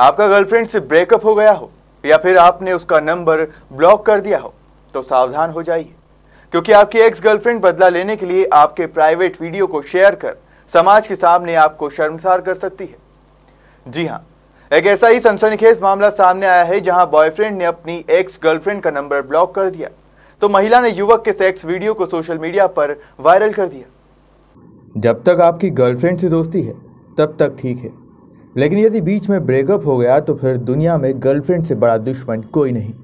आपका गर्लफ्रेंड से ब्रेकअप हो गया हो या फिर आपने उसका नंबर ब्लॉक कर दिया हो तो सावधान हो जाइए क्योंकि आपकी एक्स गर्लफ्रेंड बदला लेने के लिए आपके प्राइवेट वीडियो को शेयर कर समाज के सामने आपको शर्मसार कर सकती है जी हाँ एक ऐसा ही सनसनीखेज मामला सामने आया है जहां बॉयफ्रेंड ने अपनी एक्स गर्लफ्रेंड का नंबर ब्लॉक कर दिया तो महिला ने युवक के सेक्स वीडियो को सोशल मीडिया पर वायरल कर दिया जब तक आपकी गर्लफ्रेंड से दोस्ती है तब तक ठीक है लेकिन यदि बीच में ब्रेकअप हो गया तो फिर दुनिया में गर्लफ्रेंड से बड़ा दुश्मन कोई नहीं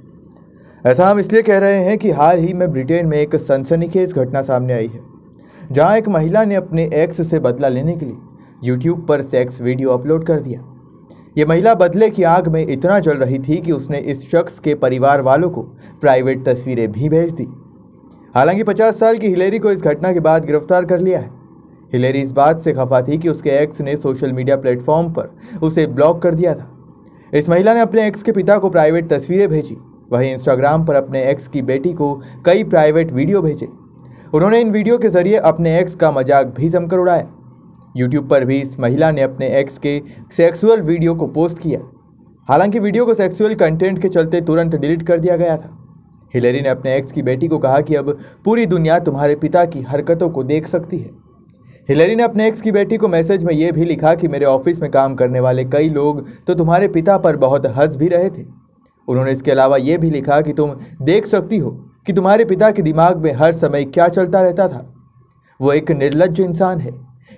ऐसा हम इसलिए कह रहे हैं कि हाल ही में ब्रिटेन में एक सनसनीखेज घटना सामने आई है जहां एक महिला ने अपने एक्स से बदला लेने के लिए यूट्यूब पर सेक्स वीडियो अपलोड कर दिया ये महिला बदले की आग में इतना जल रही थी कि उसने इस शख्स के परिवार वालों को प्राइवेट तस्वीरें भी भेज दी हालांकि 50 साल की हिलेरी को इस घटना के बाद गिरफ्तार कर लिया है हिलेरी इस बात से खफा थी कि उसके एक्स ने सोशल मीडिया प्लेटफॉर्म पर उसे ब्लॉक कर दिया था इस महिला ने अपने एक्स के पिता को प्राइवेट तस्वीरें भेजी वहीं इंस्टाग्राम पर अपने एक्स की बेटी को कई प्राइवेट वीडियो भेजे उन्होंने इन वीडियो के जरिए अपने एक्स का मजाक भी जमकर उड़ाया यूट्यूब पर भी इस महिला ने अपने एक्स के सेक्सुअल वीडियो को पोस्ट किया हालांकि वीडियो को सेक्सुअल कंटेंट के चलते तुरंत डिलीट कर दिया गया था हिलेरी ने अपने एक्स की बेटी को कहा कि अब पूरी दुनिया तुम्हारे पिता की हरकतों को देख सकती है हिलेरी ने अपने एक्स की बेटी को मैसेज में ये भी लिखा कि मेरे ऑफिस में काम करने वाले कई लोग तो तुम्हारे पिता पर बहुत हंस भी रहे थे उन्होंने इसके अलावा ये भी लिखा कि तुम देख सकती हो कि तुम्हारे पिता के दिमाग में हर समय क्या चलता रहता था वो एक निर्लज इंसान है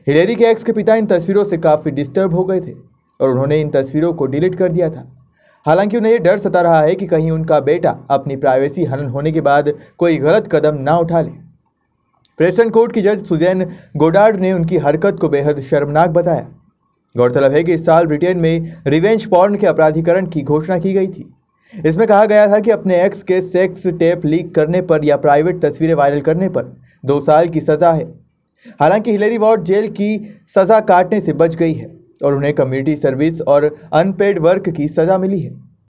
हिलेरी के एक्स के पिता इन तस्वीरों से काफ़ी डिस्टर्ब हो गए थे और उन्होंने इन तस्वीरों को डिलीट कर दिया था हालांकि उन्हें यह डर सता रहा है कि कहीं उनका बेटा अपनी प्राइवेसी हनन होने के बाद कोई गलत कदम ना उठा ले प्रेसन कोर्ट की जज सुजैन गोडार्ड ने उनकी हरकत को बेहद शर्मनाक बताया गौरतलब है कि इस साल ब्रिटेन में रिवेंज पॉर्न के अपराधीकरण की घोषणा की गई थी इसमें कहा गया था कि अपने एक्स के सेक्स टेप लीक करने पर या प्राइवेट तस्वीरें वायरल करने पर दो साल की सज़ा है हालांकि हिलेरी वार्ड जेल की सज़ा काटने से बच गई है और उन्हें कम्युनिटी सर्विस और अनपेड वर्क की सज़ा मिली है